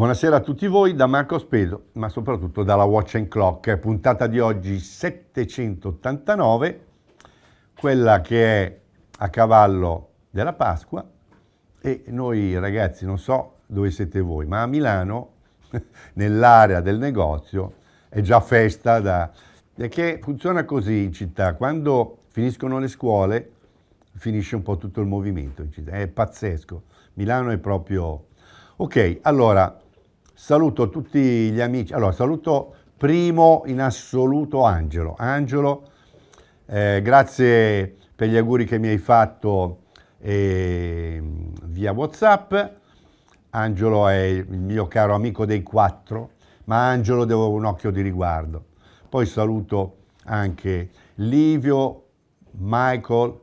Buonasera a tutti voi da Marco Spedo, ma soprattutto dalla Watch and Clock, puntata di oggi 789, quella che è a cavallo della Pasqua e noi ragazzi non so dove siete voi, ma a Milano, nell'area del negozio, è già festa da... perché funziona così in città, quando finiscono le scuole finisce un po' tutto il movimento in città, è pazzesco, Milano è proprio... Ok, allora Saluto tutti gli amici, allora saluto primo in assoluto Angelo. Angelo, eh, grazie per gli auguri che mi hai fatto eh, via Whatsapp. Angelo è il mio caro amico dei quattro, ma Angelo devo un occhio di riguardo. Poi saluto anche Livio, Michael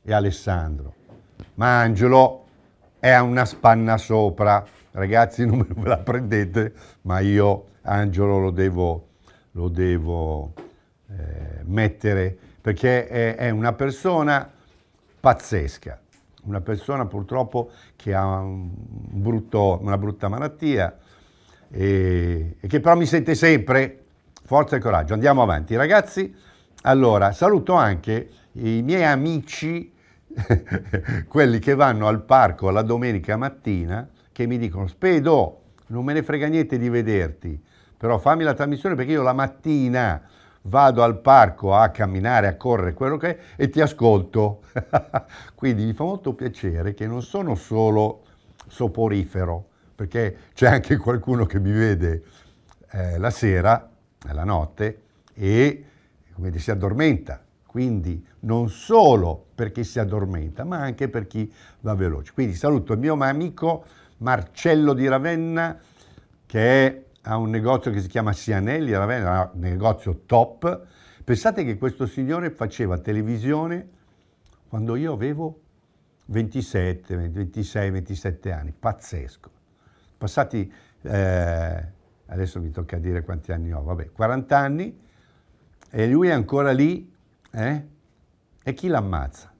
e Alessandro. Ma Angelo è una spanna sopra ragazzi non ve la prendete, ma io Angelo lo devo, lo devo eh, mettere perché è, è, una persona pazzesca, una persona purtroppo che ha un brutto, una brutta malattia e, e che però mi sente sempre, forza e coraggio, andiamo avanti ragazzi. Allora, saluto anche i miei amici, quelli che vanno al parco la domenica mattina che mi dicono Spedo, non me ne frega niente di vederti, però fammi la trasmissione perché io la mattina vado al parco a camminare, a correre, quello che è, e ti ascolto. Quindi mi fa molto piacere che non sono solo soporifero, perché c'è anche qualcuno che mi vede eh, la sera, la notte, e come si addormenta. Quindi non solo per chi si addormenta, ma anche per chi va veloce. Quindi saluto il mio amico Marcello di Ravenna, che è, ha un negozio che si chiama Sianelli Ravenna, un negozio top. Pensate che questo signore faceva televisione quando io avevo 27, 26, 27 anni, pazzesco. Passati, eh, adesso mi tocca dire quanti anni ho, vabbè, 40 anni e lui è ancora lì eh? e chi l'ammazza?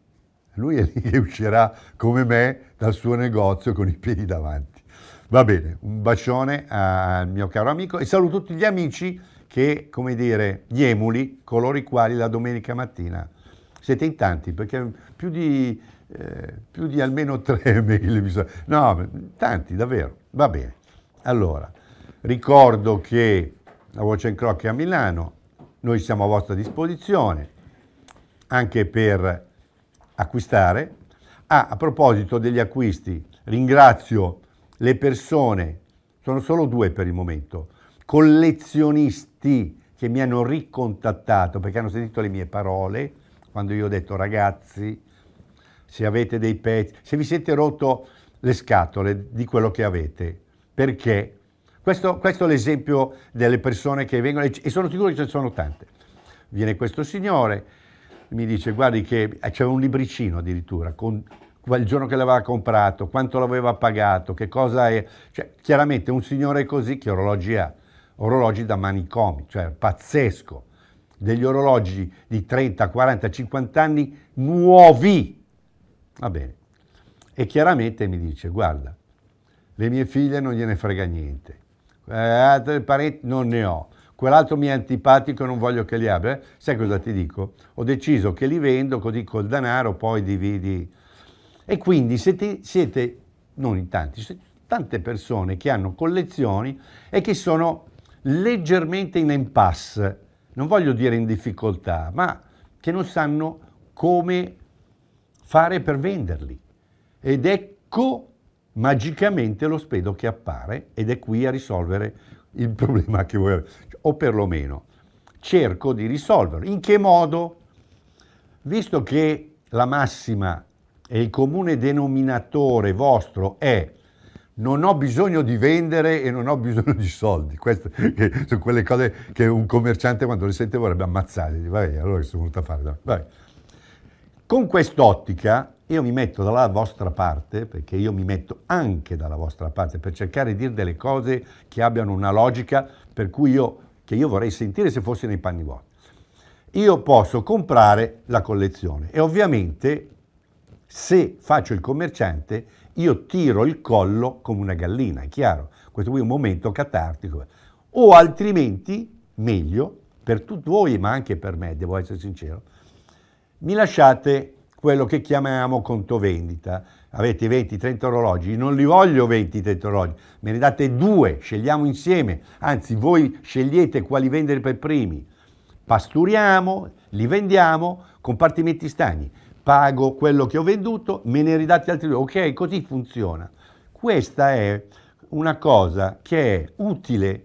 Lui è lì che uscirà come me dal suo negozio con i piedi davanti. Va bene, un bacione al mio caro amico e saluto tutti gli amici che, come dire, gli emuli, coloro i quali la domenica mattina siete in tanti, perché più di, eh, più di almeno tre mail mi sono... No, tanti, davvero. Va bene. Allora, ricordo che la Voce in Crocchi è a Milano, noi siamo a vostra disposizione anche per acquistare. Ah, a proposito degli acquisti, ringrazio le persone, sono solo due per il momento, collezionisti che mi hanno ricontattato perché hanno sentito le mie parole quando io ho detto ragazzi, se avete dei pezzi, se vi siete rotto le scatole di quello che avete, perché questo, questo è l'esempio delle persone che vengono e sono sicuro che ce ne sono tante. Viene questo signore, mi dice guardi che eh, c'era un libricino addirittura con quel giorno che l'aveva comprato, quanto l'aveva pagato, che cosa è. Cioè, chiaramente un signore così che orologi ha, orologi da manicomi, cioè pazzesco, degli orologi di 30, 40, 50 anni nuovi. Va bene. E chiaramente mi dice, guarda, le mie figlie non gliene frega niente, eh, parenti non ne ho, quell'altro mi è antipatico e non voglio che li abbia, sai cosa ti dico? Ho deciso che li vendo così col denaro poi dividi. E quindi siete, siete non in tanti, siete tante persone che hanno collezioni e che sono leggermente in impasse, non voglio dire in difficoltà, ma che non sanno come fare per venderli. Ed ecco magicamente lo spedo che appare ed è qui a risolvere il problema che voi avete o perlomeno cerco di risolverlo. In che modo? Visto che la massima e il comune denominatore vostro è non ho bisogno di vendere e non ho bisogno di soldi. Queste sono quelle cose che un commerciante quando le sente vorrebbe ammazzare. vabbè, allora che sono venuto a fare? Vabbè. Con quest'ottica io mi metto dalla vostra parte, perché io mi metto anche dalla vostra parte, per cercare di dire delle cose che abbiano una logica, per cui io che io vorrei sentire se fossi nei panni vuoti. Io posso comprare la collezione e ovviamente se faccio il commerciante io tiro il collo come una gallina, è chiaro? Questo qui è un momento catartico. O altrimenti, meglio, per tutti voi ma anche per me, devo essere sincero, mi lasciate quello che chiamiamo conto vendita, avete 20-30 orologi, non li voglio 20-30 orologi, me ne date due, scegliamo insieme, anzi voi scegliete quali vendere per primi, pasturiamo, li vendiamo, compartimenti stagni, pago quello che ho venduto, me ne ridate altri due, ok? Così funziona. Questa è una cosa che è utile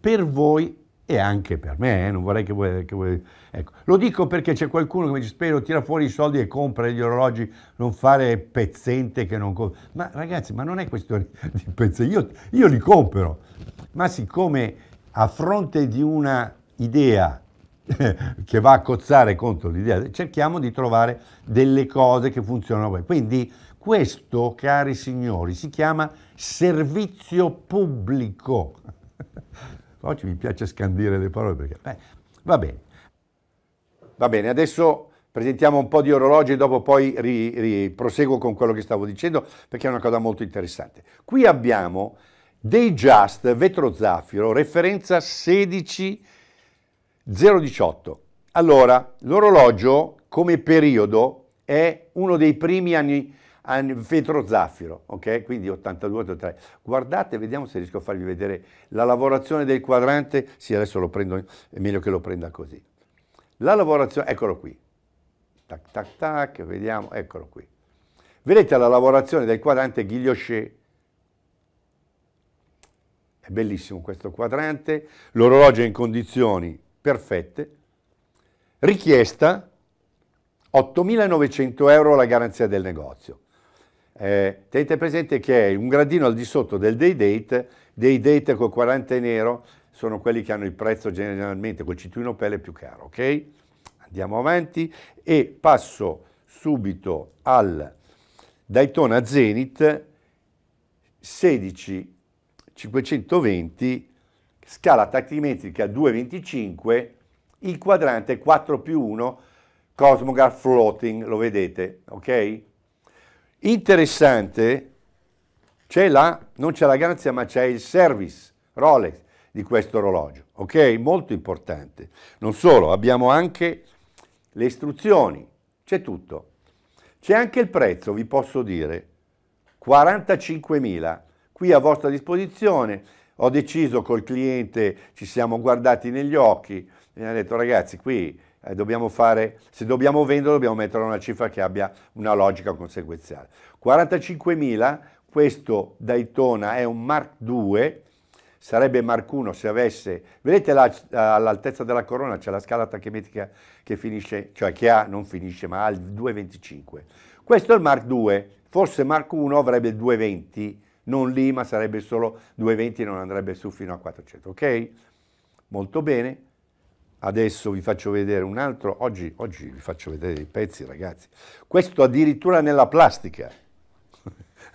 per voi e anche per me, eh, non vorrei che voi... Che voi ecco. Lo dico perché c'è qualcuno che mi dice spero tira fuori i soldi e compra gli orologi, non fare pezzente che non Ma ragazzi, ma non è questione di pezzente, io, io li compro, ma siccome a fronte di una idea che va a cozzare contro l'idea, cerchiamo di trovare delle cose che funzionano poi. Quindi questo, cari signori, si chiama servizio pubblico. Oggi mi piace scandire le parole perché... Beh, va bene. Va bene, adesso presentiamo un po' di orologi e dopo poi ri, ri, proseguo con quello che stavo dicendo perché è una cosa molto interessante. Qui abbiamo dei Just Vetro Zaffiro, referenza 16018. Allora, l'orologio come periodo è uno dei primi anni vetro zaffiro, ok? Quindi 82-83. Guardate, vediamo se riesco a farvi vedere la lavorazione del quadrante. Sì, adesso lo prendo, è meglio che lo prenda così. La lavorazione, eccolo qui. Tac, tac, tac, vediamo, eccolo qui. Vedete la lavorazione del quadrante Guilloché? È bellissimo questo quadrante, l'orologio è in condizioni perfette. Richiesta 8.900 euro la garanzia del negozio eh, tenete presente che è un gradino al di sotto del day date, day date col 40 nero sono quelli che hanno il prezzo generalmente col citrino pelle più caro, ok? Andiamo avanti e passo subito al Daytona Zenith 16 520, scala tactimetrica 225 il quadrante 4 più 1 Cosmogar Floating, lo vedete, ok? Interessante, c'è la, non c'è la garanzia ma c'è il service Rolex di questo orologio, ok? Molto importante. Non solo, abbiamo anche le istruzioni, c'è tutto. C'è anche il prezzo, vi posso dire, 45.000, qui a vostra disposizione. Ho deciso col cliente, ci siamo guardati negli occhi e mi ha detto ragazzi qui eh, dobbiamo fare, se dobbiamo vendere dobbiamo mettere una cifra che abbia una logica conseguenziale. 45.000, questo Daytona è un Mark II, sarebbe Mark 1 se avesse, vedete all'altezza della corona c'è la scala tachimetrica che finisce, cioè che ha, non finisce, ma ha il 2,25. Questo è il Mark 2, forse Mark 1 avrebbe il 2,20, non lì, ma sarebbe solo 2,20 non andrebbe su fino a 400, ok? Molto bene. Adesso vi faccio vedere un altro, oggi, oggi vi faccio vedere dei pezzi ragazzi, questo addirittura nella plastica.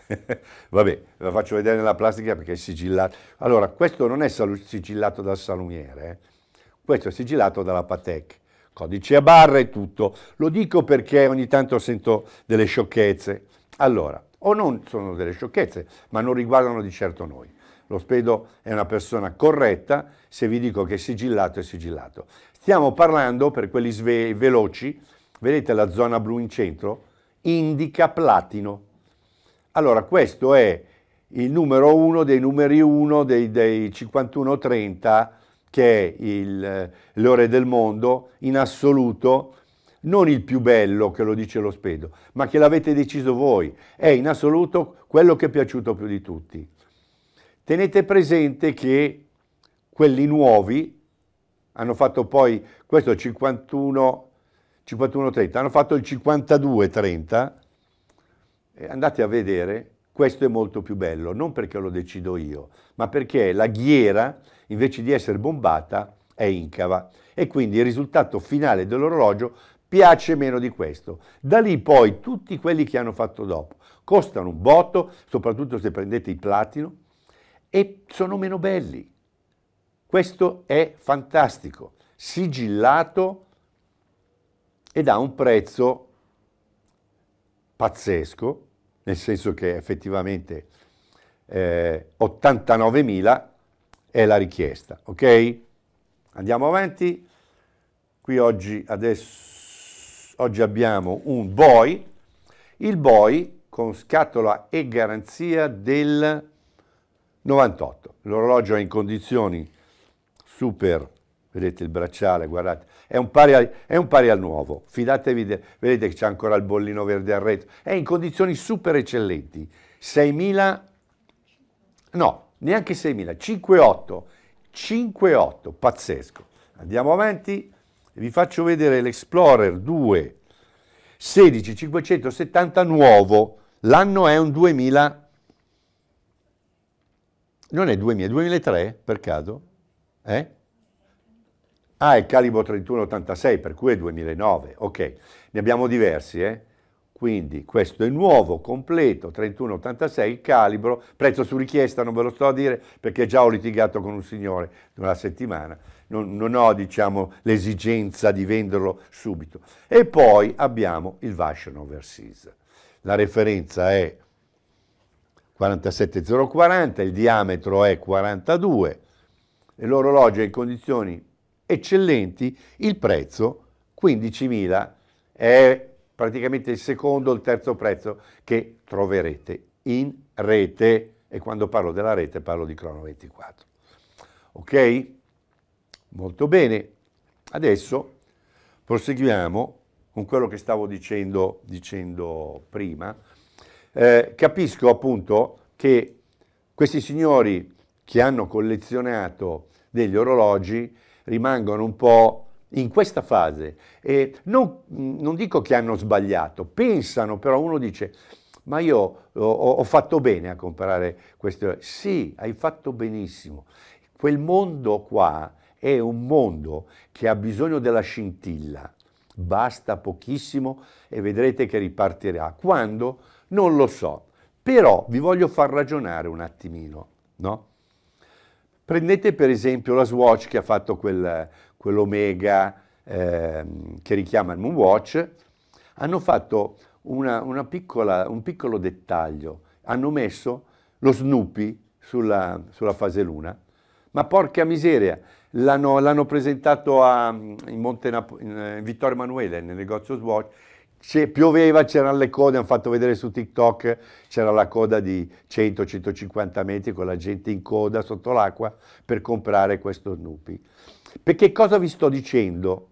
Vabbè, ve lo faccio vedere nella plastica perché è sigillato. Allora, questo non è sigillato dal salumiere, eh? questo è sigillato dalla Patek, codice a barra e tutto. Lo dico perché ogni tanto sento delle sciocchezze. Allora, o non sono delle sciocchezze, ma non riguardano di certo noi lo Spedo è una persona corretta, se vi dico che è sigillato è sigillato. Stiamo parlando, per quelli sve- veloci, vedete la zona blu in centro? Indica platino. Allora questo è il numero 1 dei numeri 1 dei, dei 5130 che è il, eh, le del mondo in assoluto non il più bello che lo dice lo spedo, ma che l'avete deciso voi, è in assoluto quello che è piaciuto più di tutti. Tenete presente che quelli nuovi hanno fatto poi, questo 51, 51-30, hanno fatto il 52-30, eh, andate a vedere, questo è molto più bello, non perché lo decido io, ma perché la ghiera, invece di essere bombata, è incava e quindi il risultato finale dell'orologio piace meno di questo. Da lì poi tutti quelli che hanno fatto dopo costano un botto, soprattutto se prendete i platino, e sono meno belli. Questo è fantastico, sigillato ed ha un prezzo pazzesco, nel senso che effettivamente eh, 89.000 è la richiesta, ok? Andiamo avanti. Qui oggi, adesso, oggi abbiamo un BOI, il BOI con scatola e garanzia del 98, l'orologio è in condizioni super, vedete il bracciale, guardate, è un pari al, un pari al nuovo, fidatevi, de, vedete che c'è ancora il bollino verde al retro, è in condizioni super eccellenti, 6.000, no, neanche 6.000, 5.8, 5.8, pazzesco. Andiamo avanti, vi faccio vedere l'Explorer 2 16570 nuovo, l'anno è un 2000 non è 2000, 2003 per caso? Eh? Ah, è calibro 3186, per cui è 2009, ok. Ne abbiamo diversi, eh? Quindi questo è nuovo, completo, 3186, calibro, prezzo su richiesta, non ve lo sto a dire perché già ho litigato con un signore una settimana, non, non ho diciamo, l'esigenza di venderlo subito. E poi abbiamo il Vashon Overseas. La referenza è 47040, il diametro è 42, l'orologio è in condizioni eccellenti, il prezzo 15.000 è praticamente il secondo o il terzo prezzo che troverete in rete e quando parlo della rete parlo di Crono 24. Ok? Molto bene. Adesso proseguiamo con quello che stavo dicendo, dicendo prima, eh, capisco appunto che questi signori che hanno collezionato degli orologi rimangono un po' in questa fase e non, non dico che hanno sbagliato, pensano però uno dice ma io ho, ho fatto bene a comprare questo, sì hai fatto benissimo, quel mondo qua è un mondo che ha bisogno della scintilla, basta pochissimo e vedrete che ripartirà quando non lo so, però vi voglio far ragionare un attimino, no? Prendete per esempio la Swatch che ha fatto quel, quell'Omega eh, che richiama il Moonwatch, hanno fatto una, una piccola, un piccolo dettaglio, hanno messo lo Snoopy sulla, sulla fase luna, ma porca miseria, l'hanno, presentato a, in, Monte, in, eh, in Vittorio Emanuele nel negozio Swatch pioveva, c'erano le code, hanno fatto vedere su TikTok, c'era la coda di 100-150 metri con la gente in coda sotto l'acqua per comprare questo Snoopy. Perché cosa vi sto dicendo?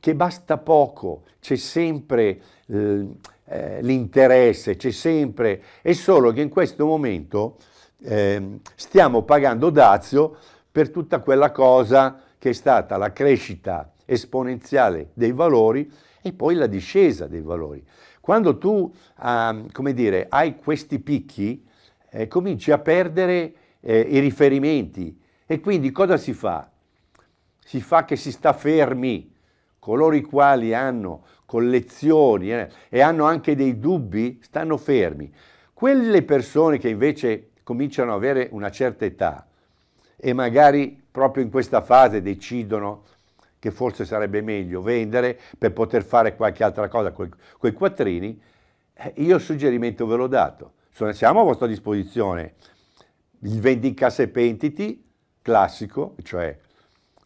Che basta poco, c'è sempre eh, eh, l'interesse, c'è sempre, è solo che in questo momento ehm, stiamo pagando dazio per tutta quella cosa che è stata la crescita esponenziale dei valori e poi la discesa dei valori. Quando tu, um, come dire, hai questi picchi, eh, cominci a perdere eh, i riferimenti e quindi cosa si fa? Si fa che si sta fermi, coloro i quali hanno collezioni eh, e hanno anche dei dubbi stanno fermi. Quelle persone che invece cominciano ad avere una certa età e magari proprio in questa fase decidono che forse sarebbe meglio vendere per poter fare qualche altra cosa con quei quattrini, eh, io il suggerimento ve l'ho dato. Siamo a vostra disposizione. Il vendica pentiti, classico, cioè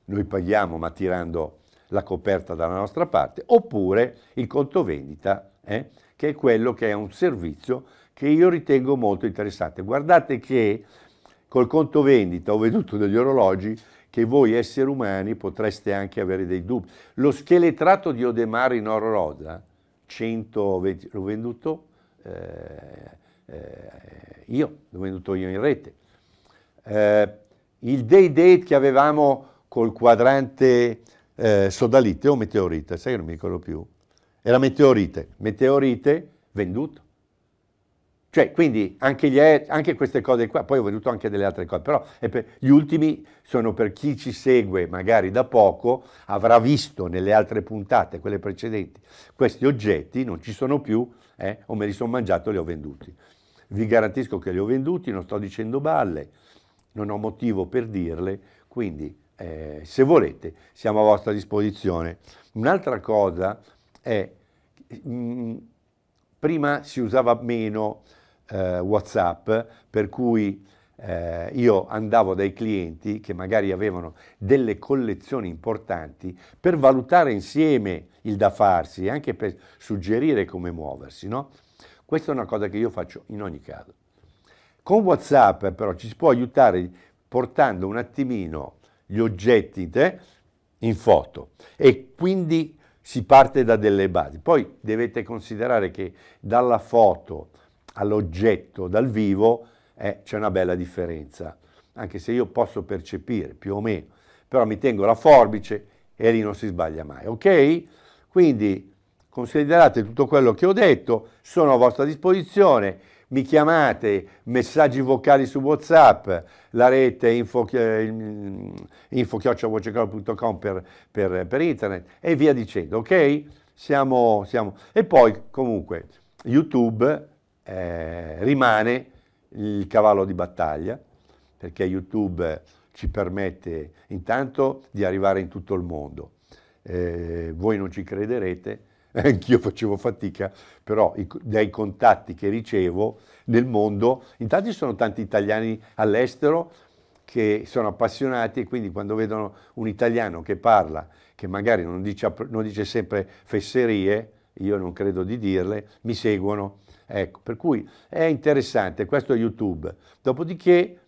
noi paghiamo ma tirando la coperta dalla nostra parte, oppure il conto vendita, eh, che è quello che è un servizio che io ritengo molto interessante. Guardate che col conto vendita ho veduto degli orologi che voi esseri umani potreste anche avere dei dubbi. Lo scheletrato di Odemar in oro rosa, 120, l'ho venduto eh, eh, io, l'ho venduto io in rete. Eh, il day date che avevamo col quadrante eh, sodalite o meteorite, sai che non mi ricordo più, era meteorite, meteorite venduto. Cioè, quindi anche, gli, anche, queste cose qua, poi ho veduto anche delle altre cose, però eh, per, gli ultimi sono per chi ci segue magari da poco, avrà visto nelle altre puntate, quelle precedenti, questi oggetti non ci sono più, eh, o me li sono mangiati e li ho venduti. Vi garantisco che li ho venduti, non sto dicendo balle, non ho motivo per dirle, quindi eh, se volete siamo a vostra disposizione. Un'altra cosa è, mh, mm, prima si usava meno eh, WhatsApp, per cui eh, io andavo dai clienti che magari avevano delle collezioni importanti per valutare insieme il da farsi e anche per suggerire come muoversi. No? Questa è una cosa che io faccio in ogni caso. Con WhatsApp però ci si può aiutare portando un attimino gli oggetti eh, in foto e quindi si parte da delle basi. Poi dovete considerare che dalla foto all'oggetto dal vivo eh, c'è una bella differenza, anche se io posso percepire più o meno, però mi tengo la forbice e lì non si sbaglia mai, ok? Quindi considerate tutto quello che ho detto, sono a vostra disposizione, mi chiamate, messaggi vocali su Whatsapp, la rete info, mm, info per, per, per, internet e via dicendo, ok? Siamo, siamo. E poi comunque YouTube eh, rimane il cavallo di battaglia, perché YouTube ci permette intanto di arrivare in tutto il mondo. Eh, voi non ci crederete, anch'io facevo fatica, però i, dai contatti che ricevo nel mondo, intanto ci sono tanti italiani all'estero che sono appassionati e quindi quando vedono un italiano che parla, che magari non dice, non dice sempre fesserie, io non credo di dirle, mi seguono Ecco, per cui è interessante, questo è YouTube. Dopodiché,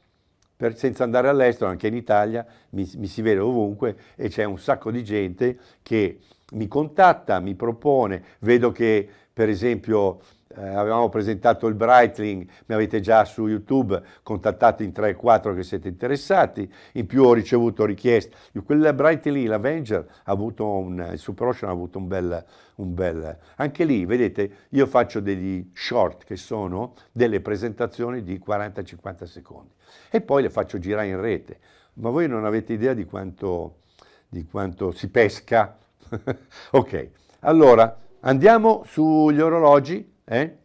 per, senza andare all'estero, anche in Italia, mi, mi si vede ovunque e c'è un sacco di gente che mi contatta, mi propone, vedo che per esempio eh, avevamo presentato il Brightling, mi avete già su YouTube contattato in 3-4 che siete interessati, in più ho ricevuto richieste, quel Brightling lì, l'Avenger, ha avuto un, il Super Ocean ha avuto un bel, un bel, anche lì vedete io faccio degli short che sono delle presentazioni di 40-50 secondi e poi le faccio girare in rete, ma voi non avete idea di quanto, di quanto si pesca ok, allora andiamo sugli orologi. Eh?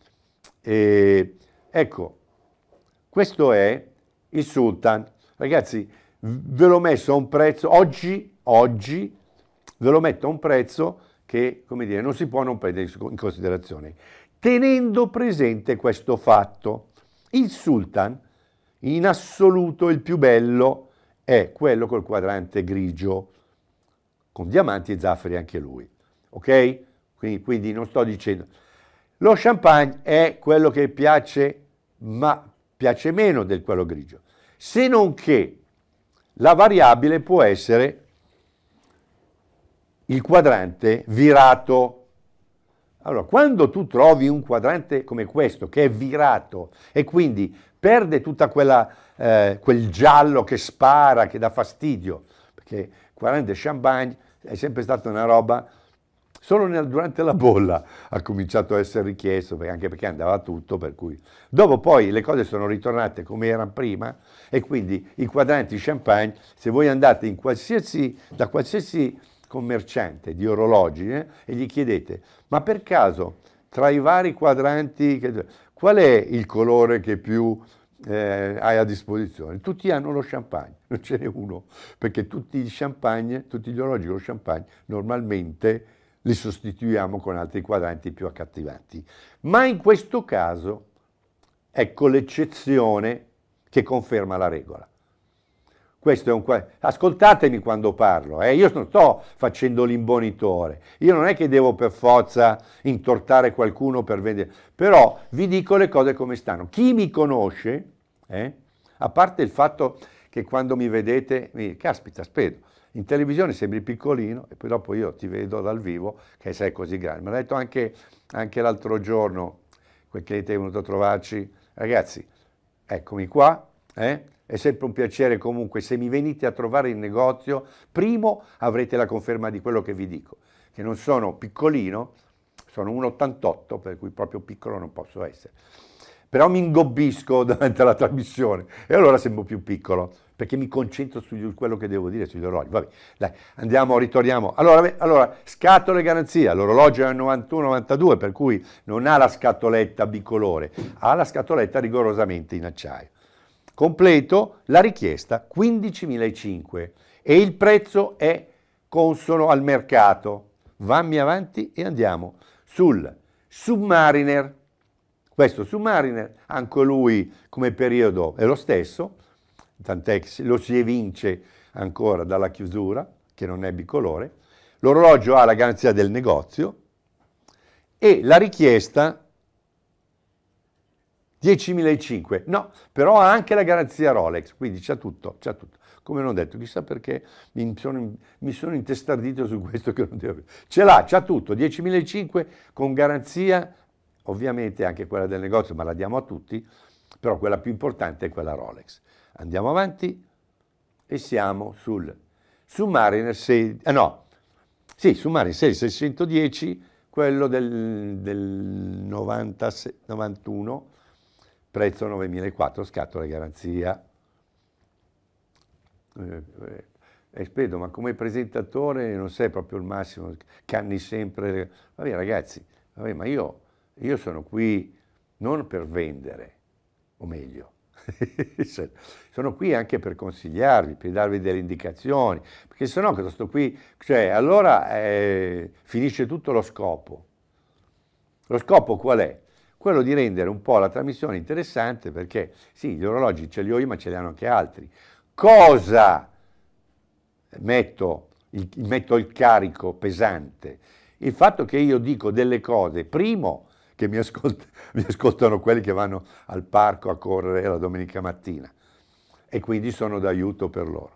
E, ecco, questo è il Sultan. Ragazzi, ve l'ho messo a un prezzo, oggi, oggi ve lo metto a un prezzo che, come dire, non si può non prendere in considerazione. Tenendo presente questo fatto, il Sultan in assoluto il più bello è quello col quadrante grigio, con diamanti e zafferi anche lui. Ok? Quindi, quindi non sto dicendo... Lo champagne è quello che piace, ma piace meno del quello grigio, se non che la variabile può essere il quadrante virato. Allora, quando tu trovi un quadrante come questo, che è virato e quindi perde tutta quella, eh, quel giallo che spara, che dà fastidio, perché il quadrante champagne è sempre stata una roba, solo nel, durante la bolla ha cominciato a essere richiesto, perché, anche perché andava tutto, per cui... Dopo poi le cose sono ritornate come erano prima e quindi i quadranti champagne, se voi andate qualsiasi, da qualsiasi commerciante di orologi eh, e gli chiedete, ma per caso tra i vari quadranti, qual è il colore che più eh, hai a disposizione. Tutti hanno lo champagne, non ce n'è uno, perché tutti i champagne, tutti gli orologi con champagne normalmente li sostituiamo con altri quadranti più accattivanti. Ma in questo caso ecco l'eccezione che conferma la regola. Questo è un Ascoltatemi quando parlo, eh? io non sto facendo l'imbonitore, io non è che devo per forza intortare qualcuno per vendere, però vi dico le cose come stanno. Chi mi conosce eh? A parte il fatto che quando mi vedete, mi, caspita, spedo, in televisione sembri piccolino e poi dopo io ti vedo dal vivo che sei così grande. Me l'ha detto anche, anche l'altro giorno, quel cliente è venuto a trovarci, ragazzi, eccomi qua, eh? È sempre un piacere comunque, se mi venite a trovare in negozio, primo avrete la conferma di quello che vi dico, che non sono piccolino, sono un 88, per cui proprio piccolo non posso essere però mi ingobbisco davanti alla trasmissione e allora sembro più piccolo perché mi concentro su quello che devo dire sugli orologi. Vabbè, dai, andiamo, ritorniamo. Allora, allora scatole garanzia, l'orologio è un 91-92 per cui non ha la scatoletta bicolore, ha la scatoletta rigorosamente in acciaio. Completo la richiesta 15.005 e il prezzo è consono al mercato. Vammi avanti e andiamo sul Submariner questo su Mariner, anche lui come periodo è lo stesso, tant'è che lo si evince ancora dalla chiusura, che non è bicolore. L'orologio ha la garanzia del negozio e la richiesta 10.005. No, però ha anche la garanzia Rolex, quindi c'ha tutto, c'ha tutto. Come non ho detto, chissà perché mi sono, mi sono intestardito su questo che non devo... Ce l'ha, c'ha tutto, 10.005 con garanzia ovviamente anche quella del negozio, ma la diamo a tutti, però quella più importante è quella Rolex. Andiamo avanti e siamo sul Submariner 6, eh no, sì, Submariner 6610, quello del, del 96, 91, prezzo 9004, scattola e garanzia. Eh, eh ma come presentatore non sei proprio il massimo, canni sempre, vabbè ragazzi, vabbè, ma io io sono qui non per vendere, o meglio, sono qui anche per consigliarvi, per darvi delle indicazioni, perché se no cosa sto qui? Cioè, allora eh, finisce tutto lo scopo. Lo scopo qual è? Quello di rendere un po' la trasmissione interessante perché sì, gli orologi ce li ho io ma ce li hanno anche altri. Cosa metto il, metto il carico pesante? Il fatto che io dico delle cose, primo, che mi, ascolt- mi ascoltano quelli che vanno al parco a correre la domenica mattina e quindi sono d'aiuto per loro.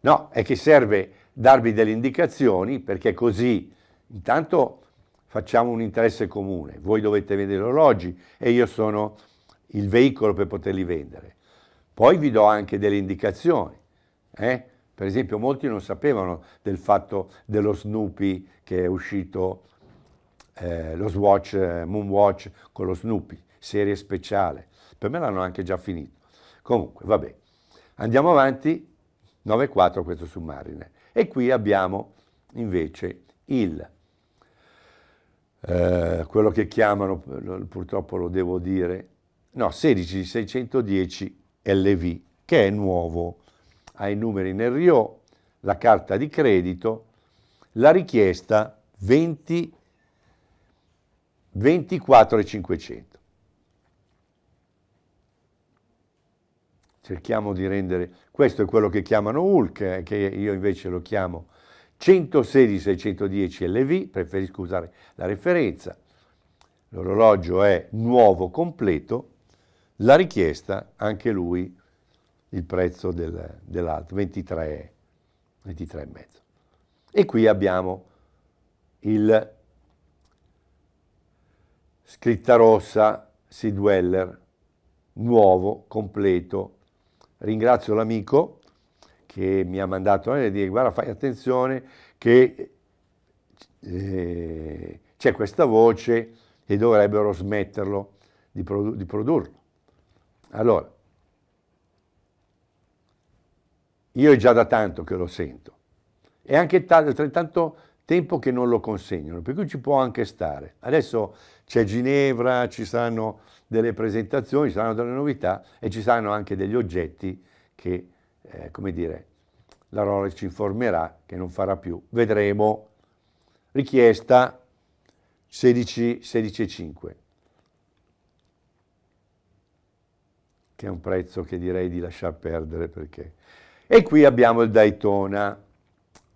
No, è che serve darvi delle indicazioni perché così intanto facciamo un interesse comune. Voi dovete vendere gli orologi e io sono il veicolo per poterli vendere. Poi vi do anche delle indicazioni. Eh? Per esempio molti non sapevano del fatto dello Snoopy che è uscito eh, lo Swatch eh, Moonwatch con lo Snoopy, serie speciale. Per me l'hanno anche già finito. Comunque, vabbè. Andiamo avanti, 9.4 questo su Mariner. E qui abbiamo invece il, eh, quello che chiamano, purtroppo lo devo dire, no, 16610 LV, che è nuovo, ha i numeri nel RIO, la carta di credito, la richiesta 20 24,500. Cerchiamo di rendere, questo è quello che chiamano Hulk, eh, che io invece lo chiamo 116-610 LV, preferisco usare la referenza, l'orologio è nuovo completo, la richiesta, anche lui, il prezzo del, dell'altro, 23, 23,5. E qui abbiamo il scritta rossa, Sidweller, nuovo, completo. Ringrazio l'amico che mi ha mandato e eh, dire guarda fai attenzione che eh, c'è questa voce e dovrebbero smetterlo di, produ di produrlo. Allora, io è già da tanto che lo sento e anche tanto tempo che non lo consegnano, per cui ci può anche stare. Adesso c'è Ginevra, ci saranno delle presentazioni, ci saranno delle novità e ci saranno anche degli oggetti che, eh, come dire, la Rolex ci informerà che non farà più. Vedremo. Richiesta 16, 16,5 che è un prezzo che direi di lasciar perdere perché... E qui abbiamo il Daytona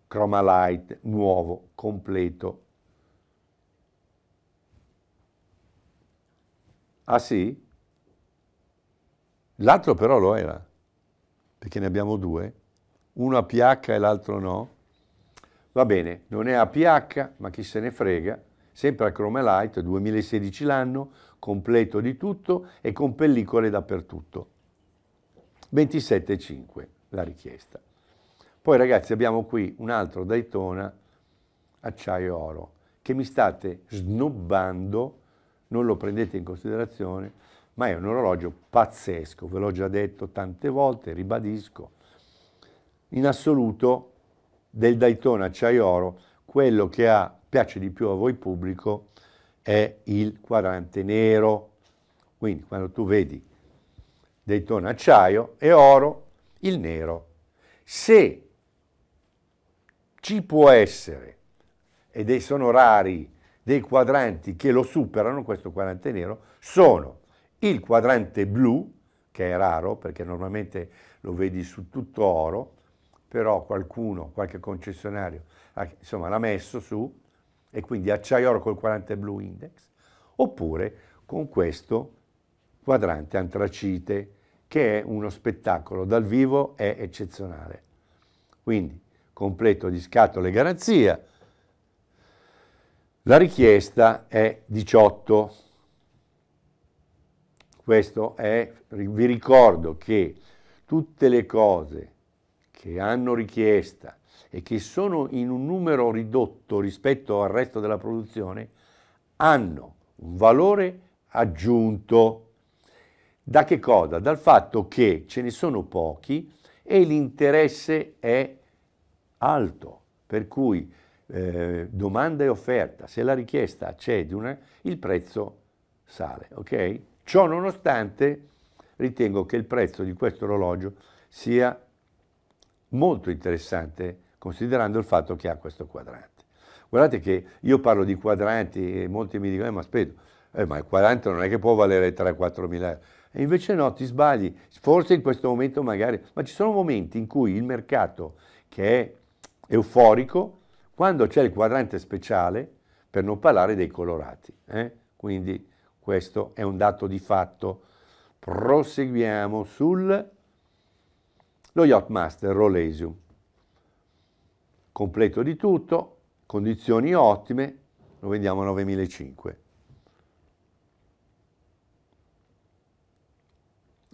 Chroma Light nuovo, completo, Ah sì? L'altro però lo era, perché ne abbiamo due, uno a pH e l'altro no. Va bene, non è a pH, ma chi se ne frega, sempre a Chromelite, 2016 l'anno, completo di tutto e con pellicole dappertutto. 27,5 la richiesta. Poi ragazzi abbiamo qui un altro Daytona acciaio oro che mi state snobbando non lo prendete in considerazione, ma è un orologio pazzesco, ve l'ho già detto tante volte, ribadisco, in assoluto del Daytona acciaio oro, quello che ha, piace di più a voi pubblico è il quadrante nero, quindi quando tu vedi Daytona acciaio e oro, il nero. Se ci può essere, ed sono rari dei quadranti che lo superano, questo quadrante nero, sono il quadrante blu, che è raro perché normalmente lo vedi su tutto oro, però qualcuno, qualche concessionario, insomma, l'ha messo su e quindi acciaio oro col 40 blu index, oppure con questo quadrante antracite, che è uno spettacolo, dal vivo è eccezionale. Quindi completo di scatole garanzia, la richiesta è 18. Questo è, vi ricordo che tutte le cose che hanno richiesta e che sono in un numero ridotto rispetto al resto della produzione hanno un valore aggiunto. Da che cosa? Dal fatto che ce ne sono pochi e l'interesse è alto, per cui eh, domanda e offerta, se la richiesta c'è di una, il prezzo sale. Okay? Ciò nonostante ritengo che il prezzo di questo orologio sia molto interessante considerando il fatto che ha questo quadrante. Guardate che io parlo di quadranti e molti mi dicono, eh, ma aspetta, eh, ma il quadrante non è che può valere 3-4 mila euro. E invece no, ti sbagli, forse in questo momento magari, ma ci sono momenti in cui il mercato che è euforico quando c'è il quadrante speciale, per non parlare dei colorati. Eh? Quindi questo è un dato di fatto. Proseguiamo sul lo Master Rolesium. Completo di tutto, condizioni ottime, lo vendiamo a 9005.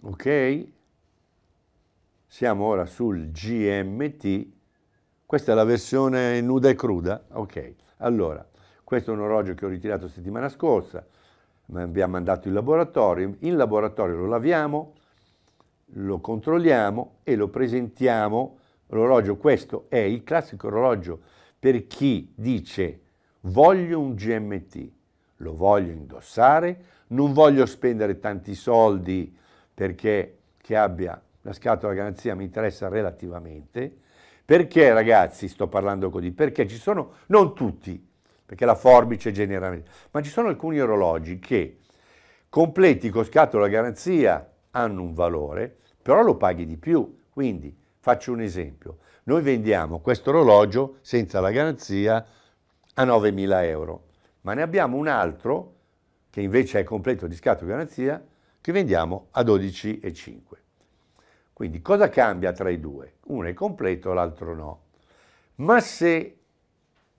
Ok? Siamo ora sul GMT questa è la versione nuda e cruda? Ok, allora, questo è un orologio che ho ritirato settimana scorsa, mi abbiamo mandato in laboratorio, in laboratorio lo laviamo, lo controlliamo e lo presentiamo. L'orologio, questo è il classico orologio per chi dice voglio un GMT, lo voglio indossare, non voglio spendere tanti soldi perché che abbia la scatola garanzia mi interessa relativamente, perché ragazzi sto parlando così? Perché ci sono, non tutti, perché la forbice generalmente, ma ci sono alcuni orologi che completi con scatola garanzia hanno un valore, però lo paghi di più. Quindi faccio un esempio, noi vendiamo questo orologio senza la garanzia a 9.000 euro, ma ne abbiamo un altro che invece è completo di scatola garanzia che vendiamo a 12,5. Quindi cosa cambia tra i due? Uno è completo, l'altro no. Ma se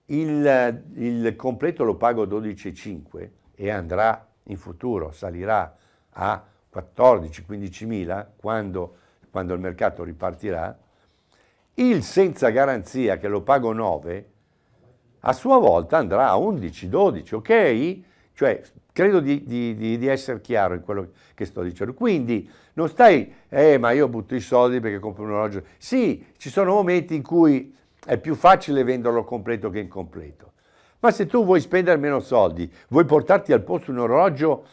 il, il completo lo pago 12,5 e andrà in futuro, salirà a 14-15 mila quando, quando il mercato ripartirà, il senza garanzia che lo pago 9 a sua volta andrà a 11-12, ok? Cioè, credo di, di, di, di, essere chiaro in quello che sto dicendo. Quindi non stai, eh, ma io butto i soldi perché compro un orologio. Sì, ci sono momenti in cui è più facile venderlo completo che incompleto. Ma se tu vuoi spendere meno soldi, vuoi portarti al posto un orologio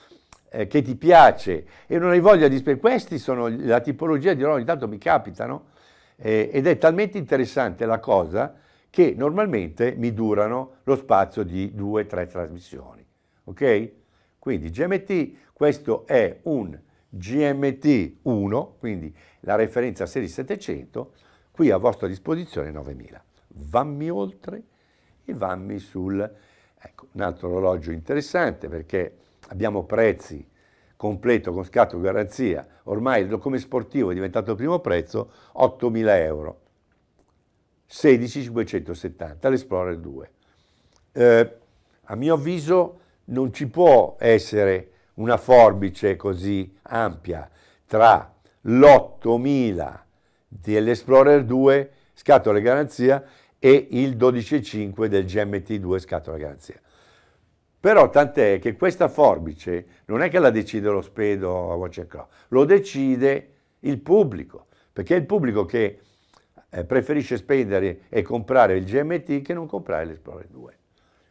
eh, che ti piace e non hai voglia di spendere, questi sono la tipologia di orologi, intanto mi capitano, eh, ed è talmente interessante la cosa che normalmente mi durano lo spazio di due o tre trasmissioni ok? Quindi GMT, questo è un GMT1, quindi la referenza 16700, qui a vostra disposizione 9000. Vammi oltre e vammi sul... Ecco, un altro orologio interessante perché abbiamo prezzi completo con scatto garanzia, ormai come sportivo è diventato il primo prezzo, 8.000 euro, 16.570, l'Esplorer 2. Eh, a mio avviso non ci può essere una forbice così ampia tra l'8000 dell'Explorer 2 scatola garanzia e il 12.5 del GMT 2 scatola garanzia. Però tant'è che questa forbice non è che la decide lo spedo a voce croce, lo decide il pubblico, perché è il pubblico che eh, preferisce spendere e comprare il GMT che non comprare l'Explorer 2.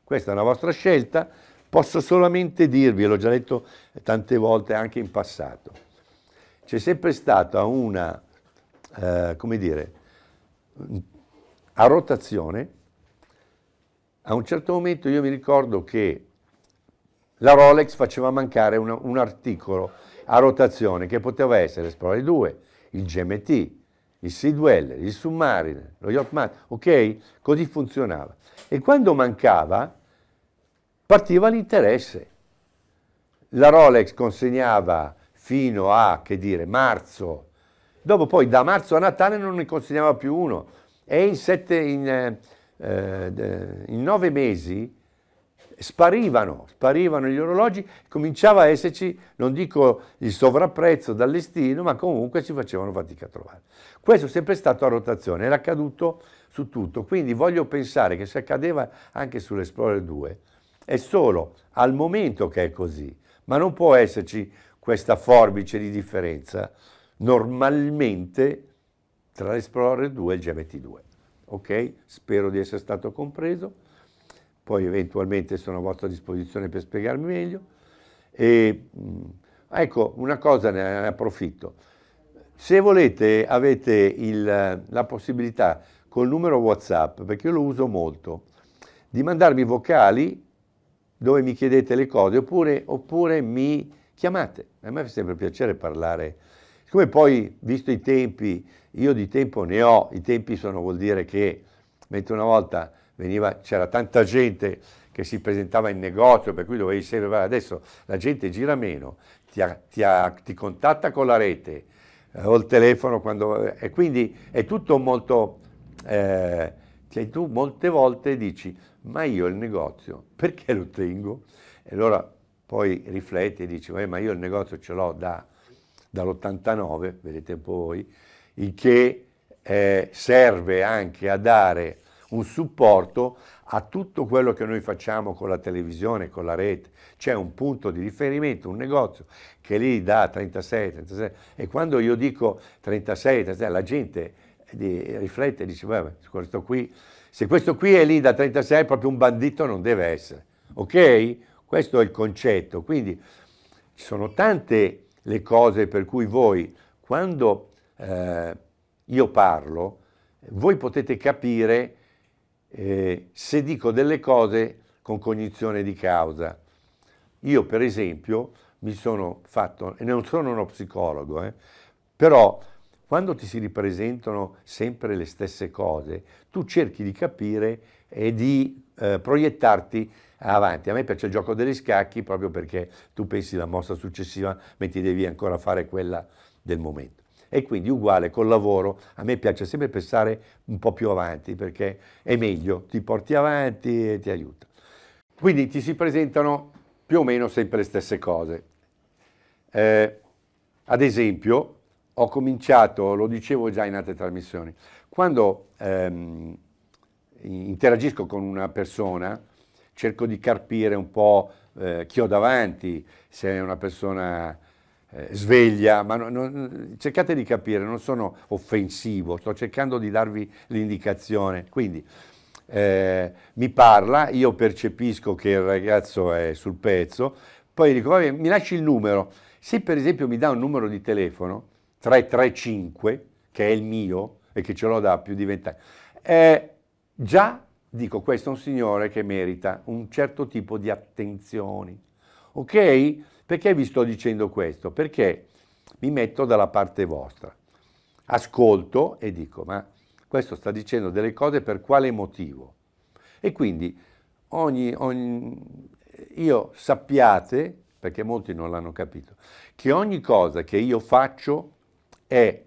Questa è una vostra scelta, Posso solamente dirvi, l'ho già detto tante volte anche in passato, c'è sempre stata una, eh, come dire, a rotazione, a un certo momento io mi ricordo che la Rolex faceva mancare una, un articolo a rotazione che poteva essere Esplorare 2, il GMT, il Sidwell, il Submariner, lo Yachtman, ok? Così funzionava. E quando mancava, partiva l'interesse. La Rolex consegnava fino a, che dire, marzo, dopo poi da marzo a Natale non ne consegnava più uno e in, sette, in, eh, eh, in nove mesi sparivano, sparivano gli orologi, cominciava a esserci, non dico il sovrapprezzo dal listino, ma comunque si facevano fatica a trovare. Questo è sempre stato a rotazione, era accaduto su tutto, quindi voglio pensare che se accadeva anche sull'Explorer 2, è solo al momento che è così, ma non può esserci questa forbice di differenza normalmente tra l'Explorer 2 e il GMT2. Ok? Spero di essere stato compreso. Poi eventualmente sono a vostra disposizione per spiegarmi meglio. E, mm, ecco, una cosa ne approfitto. Se volete avete il, la possibilità col numero WhatsApp, perché io lo uso molto, di mandarmi vocali dove mi chiedete le cose oppure, oppure mi chiamate. A me fa sempre piacere parlare. Siccome poi, visto i tempi, io di tempo ne ho, i tempi sono, vuol dire che, mentre una volta veniva, c'era tanta gente che si presentava in negozio, per cui dovevi sempre, adesso la gente gira meno, ti, ti, ti contatta con la rete eh, o il telefono, quando, eh, e quindi è tutto molto, eh, tu molte volte dici, ma io il negozio perché lo tengo? E allora poi riflette e dice, eh, ma io il negozio ce l'ho da, dall'89, vedete un po' voi, il che eh, serve anche a dare un supporto a tutto quello che noi facciamo con la televisione, con la rete. C'è un punto di riferimento, un negozio che lì dà 36, 36. E quando io dico 36, 36, la gente eh, riflette e dice, vabbè, questo qui se questo qui è lì da 36, è proprio un bandito non deve essere. Ok? Questo è il concetto. Quindi ci sono tante le cose per cui voi, quando eh, io parlo, voi potete capire eh, se dico delle cose con cognizione di causa. Io, per esempio, mi sono fatto, e non sono uno psicologo, eh, però quando ti si ripresentano sempre le stesse cose, tu cerchi di capire e di eh, proiettarti avanti. A me piace il gioco degli scacchi proprio perché tu pensi alla mossa successiva, ma ti devi ancora fare quella del momento. E quindi uguale col lavoro, a me piace sempre pensare un po' più avanti perché è meglio, ti porti avanti e ti aiuta. Quindi ti si presentano più o meno sempre le stesse cose. Eh, ad esempio, ho cominciato, lo dicevo già in altre trasmissioni, quando ehm, interagisco con una persona, cerco di carpire un po' eh, chi ho davanti, se è una persona eh, sveglia, ma no, no, cercate di capire, non sono offensivo, sto cercando di darvi l'indicazione. Quindi eh, mi parla, io percepisco che il ragazzo è sul pezzo, poi dico, vabbè, mi lasci il numero. Se per esempio mi dà un numero di telefono, 335, che è il mio e che ce l'ho da più di vent'anni, è eh, già, dico, questo è un signore che merita un certo tipo di attenzioni. Ok? Perché vi sto dicendo questo? Perché mi metto dalla parte vostra, ascolto e dico, ma questo sta dicendo delle cose per quale motivo? E quindi ogni, ogni io sappiate, perché molti non l'hanno capito, che ogni cosa che io faccio è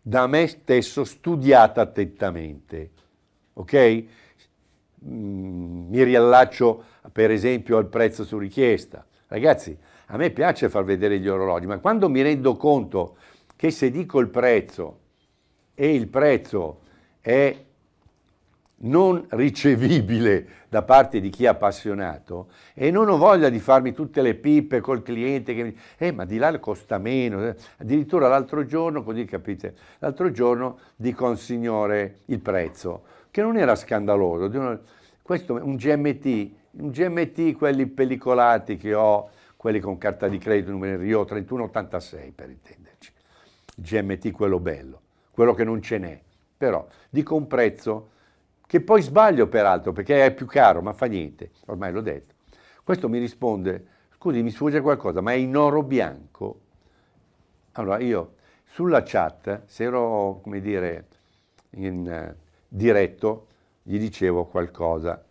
da me stesso studiata attentamente. Ok? Mm, mi riallaccio per esempio al prezzo su richiesta. Ragazzi, a me piace far vedere gli orologi, ma quando mi rendo conto che se dico il prezzo e il prezzo è non ricevibile da parte di chi è appassionato e non ho voglia di farmi tutte le pippe col cliente che mi dice eh, ma di là costa meno, addirittura l'altro giorno, così capite, l'altro giorno dico a un signore il prezzo, che non era scandaloso, questo è un GMT, un GMT quelli pellicolati che ho, quelli con carta di credito numero Rio 3186 per intenderci, GMT quello bello, quello che non ce n'è, però dico un prezzo che poi sbaglio peraltro perché è più caro, ma fa niente, ormai l'ho detto. Questo mi risponde, scusi mi sfugge qualcosa, ma è in oro bianco? Allora io sulla chat, se ero, come dire, in eh, diretto, gli dicevo qualcosa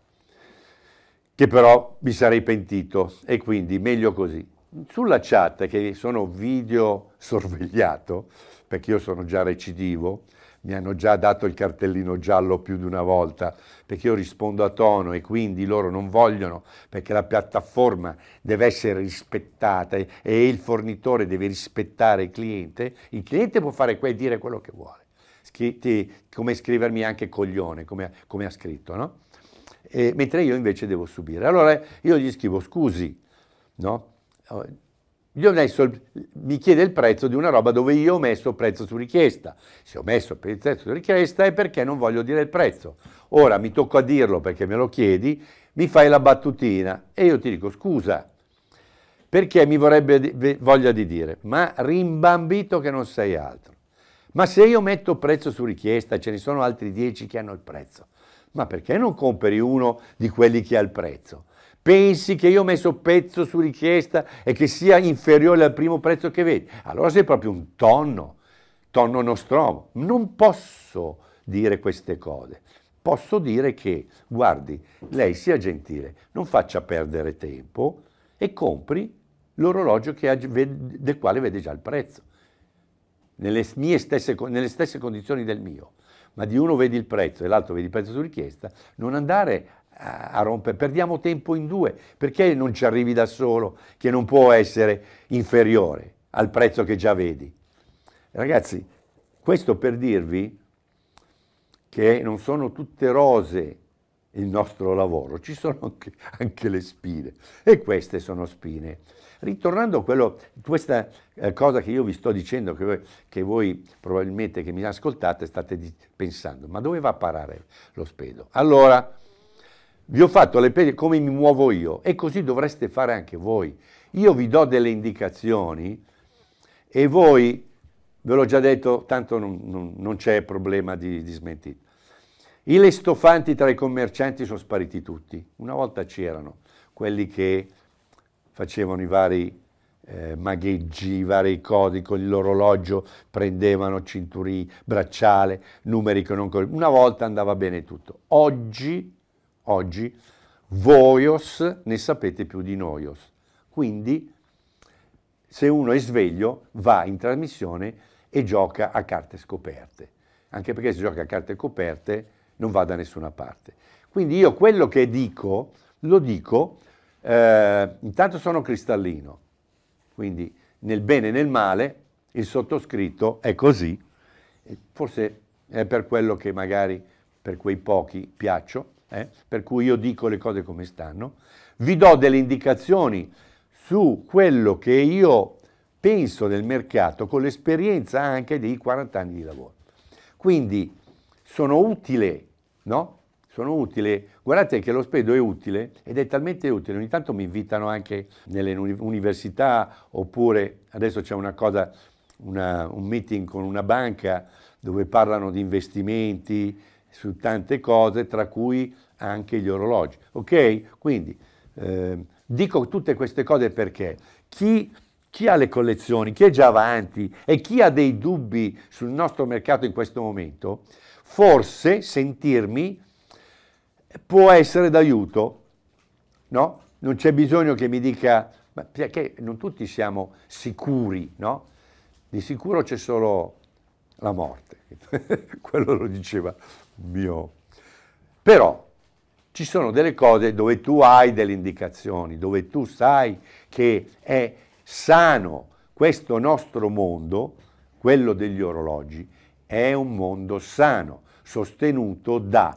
che però mi sarei pentito e quindi meglio così. Sulla chat, che sono video sorvegliato, perché io sono già recidivo, mi hanno già dato il cartellino giallo più di una volta, perché io rispondo a tono e quindi loro non vogliono, perché la piattaforma deve essere rispettata e il fornitore deve rispettare il cliente, il cliente può fare e dire quello che vuole. Scritti, come scrivermi anche coglione, come, come ha scritto, no? E, mentre io invece devo subire. Allora io gli scrivo scusi, no? Gli ho messo, mi chiede il prezzo di una roba dove io ho messo prezzo su richiesta. Se ho messo il prezzo su richiesta è perché non voglio dire il prezzo. Ora mi tocca dirlo perché me lo chiedi, mi fai la battutina e io ti dico scusa, perché mi vorrebbe voglia di dire, ma rimbambito che non sei altro. Ma se io metto prezzo su richiesta, ce ne sono altri 10 che hanno il prezzo, ma perché non compri uno di quelli che ha il prezzo? pensi che io ho messo pezzo su richiesta e che sia inferiore al primo prezzo che vedi, allora sei proprio un tonno, tonno nostromo. Non posso dire queste cose. Posso dire che, guardi, lei sia gentile, non faccia perdere tempo e compri l'orologio ha, del quale vede già il prezzo, nelle stesse, nelle stesse condizioni del mio. Ma di uno vedi il prezzo e l'altro vedi il prezzo su richiesta, non andare a rompere, perdiamo tempo in due, perché non ci arrivi da solo che non può essere inferiore al prezzo che già vedi? Ragazzi, questo per dirvi che non sono tutte rose il nostro lavoro, ci sono anche, anche le spine e queste sono spine. Ritornando a quello, questa eh, cosa che io vi sto dicendo, che voi, che voi probabilmente che mi ascoltate state pensando, ma dove va a parare lo spedo? Allora, vi ho fatto le pene come mi muovo io e così dovreste fare anche voi. Io vi do delle indicazioni e voi, ve l'ho già detto, tanto non, non, non c'è problema di, di smentita. I lestofanti tra i commercianti sono spariti tutti. Una volta c'erano quelli che facevano i vari eh, magheggi, i vari codi con l'orologio, prendevano cinturì, bracciale, numeri che non... Una volta andava bene tutto. Oggi Oggi voios ne sapete più di noios. Quindi se uno è sveglio va in trasmissione e gioca a carte scoperte. Anche perché se gioca a carte coperte non va da nessuna parte. Quindi io quello che dico, lo dico, eh, intanto sono cristallino, quindi nel bene e nel male il sottoscritto è così, forse è per quello che magari per quei pochi piaccio, eh, per cui io dico le cose come stanno, vi do delle indicazioni su quello che io penso del mercato con l'esperienza anche dei 40 anni di lavoro. Quindi sono utile, no? Sono utile. Guardate che lo spedo è utile ed è talmente utile, ogni tanto mi invitano anche nelle università oppure adesso c'è una cosa, una, un meeting con una banca dove parlano di investimenti su tante cose, tra cui anche gli orologi. Ok? Quindi eh, dico tutte queste cose perché chi, chi ha le collezioni, chi è già avanti e chi ha dei dubbi sul nostro mercato in questo momento, forse sentirmi può essere d'aiuto. No? Non c'è bisogno che mi dica, perché non tutti siamo sicuri, no? Di sicuro c'è solo la morte. Quello lo diceva mio. Però ci sono delle cose dove tu hai delle indicazioni, dove tu sai che è sano questo nostro mondo, quello degli orologi, è un mondo sano, sostenuto da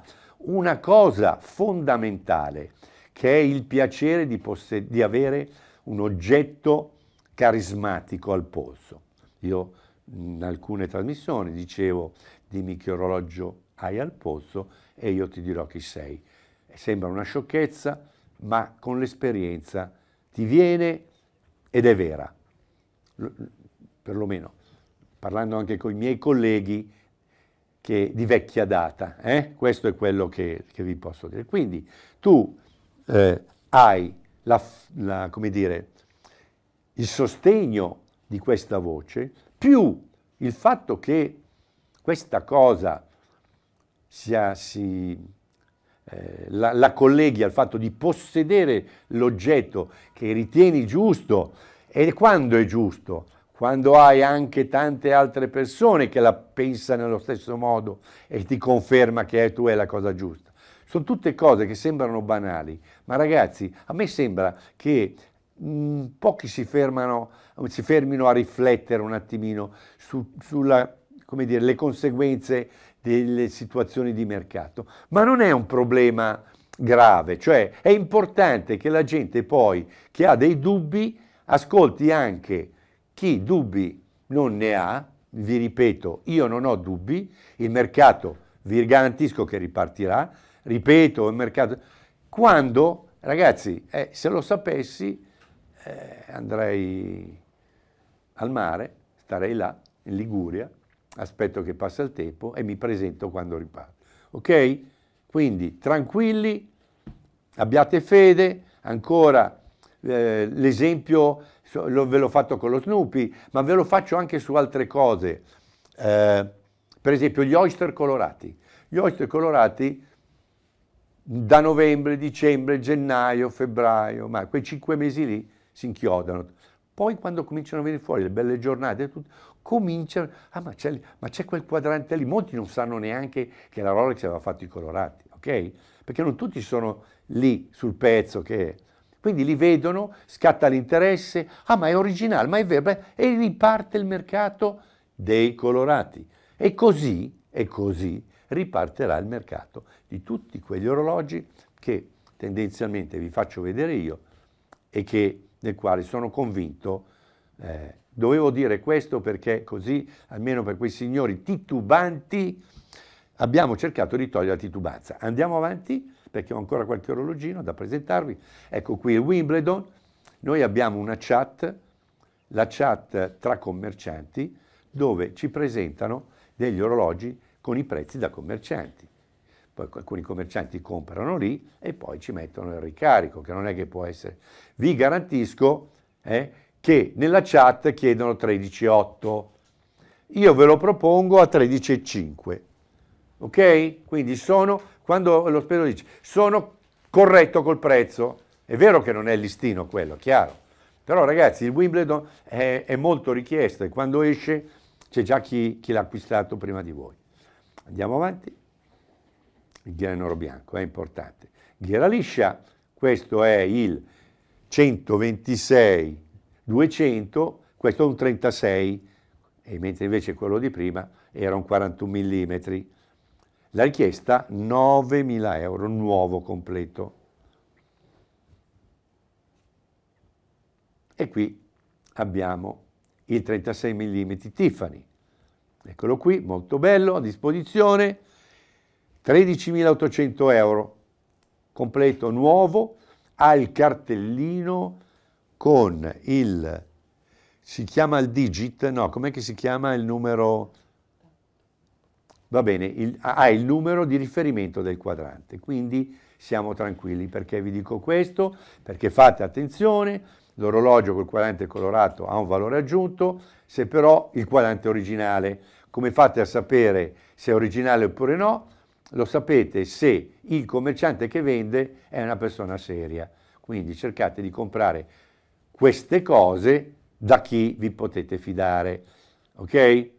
una cosa fondamentale che è il piacere di, possed- di avere un oggetto carismatico al polso. Io in alcune trasmissioni dicevo dimmi che orologio hai al polso e io ti dirò chi sei sembra una sciocchezza, ma con l'esperienza ti viene ed è vera. Perlomeno parlando anche con i miei colleghi che, di vecchia data, eh? questo è quello che, che, vi posso dire. Quindi tu eh, hai la, la, dire, il sostegno di questa voce più il fatto che questa cosa sia, si eh, la, la colleghi al fatto di possedere l'oggetto che ritieni giusto e quando è giusto, quando hai anche tante altre persone che la pensano nello stesso modo e ti conferma che tu è la cosa giusta. Sono tutte cose che sembrano banali, ma ragazzi, a me sembra che mh, mm, pochi si, fermano, si fermino a riflettere un attimino su, sulle conseguenze delle situazioni di mercato, ma non è un problema grave, cioè è importante che la gente poi che ha dei dubbi ascolti anche chi dubbi non ne ha, vi ripeto, io non ho dubbi, il mercato vi garantisco che ripartirà, ripeto, il mercato quando ragazzi, eh, se lo sapessi eh, andrei al mare, starei là in Liguria aspetto che passa il tempo e mi presento quando riparto. Ok? Quindi tranquilli, abbiate fede, ancora eh, l'esempio lo, ve l'ho fatto con lo Snoopy, ma ve lo faccio anche su altre cose. Eh, per esempio gli oyster colorati. Gli oyster colorati da novembre, dicembre, gennaio, febbraio, ma quei cinque mesi lì si inchiodano. Poi quando cominciano a venire fuori le belle giornate, tutto, cominciano, ah ma c'è, ma c'è quel quadrante lì, molti non sanno neanche che la Rolex aveva fatto i colorati, ok? Perché non tutti sono lì sul pezzo che... È. Quindi li vedono, scatta l'interesse, ah ma è originale, ma è vero, beh, e riparte il mercato dei colorati. E così, e così riparterà il mercato di tutti quegli orologi che tendenzialmente vi faccio vedere io e che, del quale sono convinto eh, Dovevo dire questo perché così, almeno per quei signori titubanti, abbiamo cercato di togliere la titubanza. Andiamo avanti perché ho ancora qualche orologino da presentarvi. Ecco qui il Wimbledon. Noi abbiamo una chat, la chat tra commercianti, dove ci presentano degli orologi con i prezzi da commercianti. Poi alcuni commercianti comprano lì e poi ci mettono il ricarico, che non è che può essere. Vi garantisco eh, che nella chat chiedono 13,8. Io ve lo propongo a 13,5. Ok? Quindi sono, quando lo spero dice, sono corretto col prezzo. È vero che non è listino quello, chiaro. Però ragazzi, il Wimbledon è, è molto richiesto e quando esce c'è già chi, chi l'ha acquistato prima di voi. Andiamo avanti. Il grano bianco è importante. Ghiera liscia, questo è il 126 200, questo è un 36, mentre invece quello di prima era un 41 mm. La richiesta 9.000 euro, nuovo completo. E qui abbiamo il 36 mm Tiffany. Eccolo qui, molto bello, a disposizione. 13.800 euro, completo nuovo, ha il cartellino con il, si chiama il digit, no, com'è che si chiama il numero? Va bene, il, ha il numero di riferimento del quadrante, quindi siamo tranquilli. Perché vi dico questo? Perché fate attenzione, l'orologio col quadrante colorato ha un valore aggiunto, se però il quadrante è originale, come fate a sapere se è originale oppure no? Lo sapete se il commerciante che vende è una persona seria, quindi cercate di comprare queste cose da chi vi potete fidare. Ok?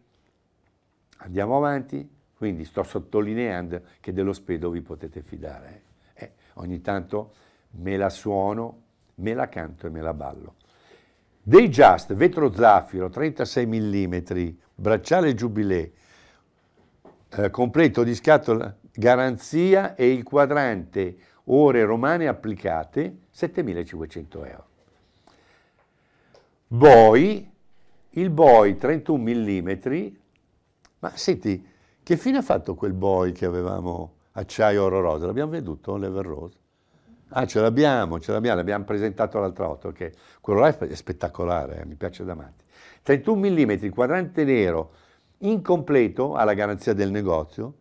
Andiamo avanti. Quindi sto sottolineando che dello spedo vi potete fidare. Eh. eh, ogni tanto me la suono, me la canto e me la ballo. Dei Just, vetro zaffiro, 36 mm, bracciale Jubilee, eh, completo di scatola, garanzia e il quadrante ore romane applicate, 7.500 euro. Boy, il Boy 31 mm, ma senti, che fine ha fatto quel Boy che avevamo acciaio oro rosa? L'abbiamo veduto, venduto, Rose? Ah, ce l'abbiamo, ce l'abbiamo, l'abbiamo presentato l'altra volta, ok. Quello là è spettacolare, eh, mi piace davanti. 31 mm, quadrante nero, incompleto, ha la garanzia del negozio,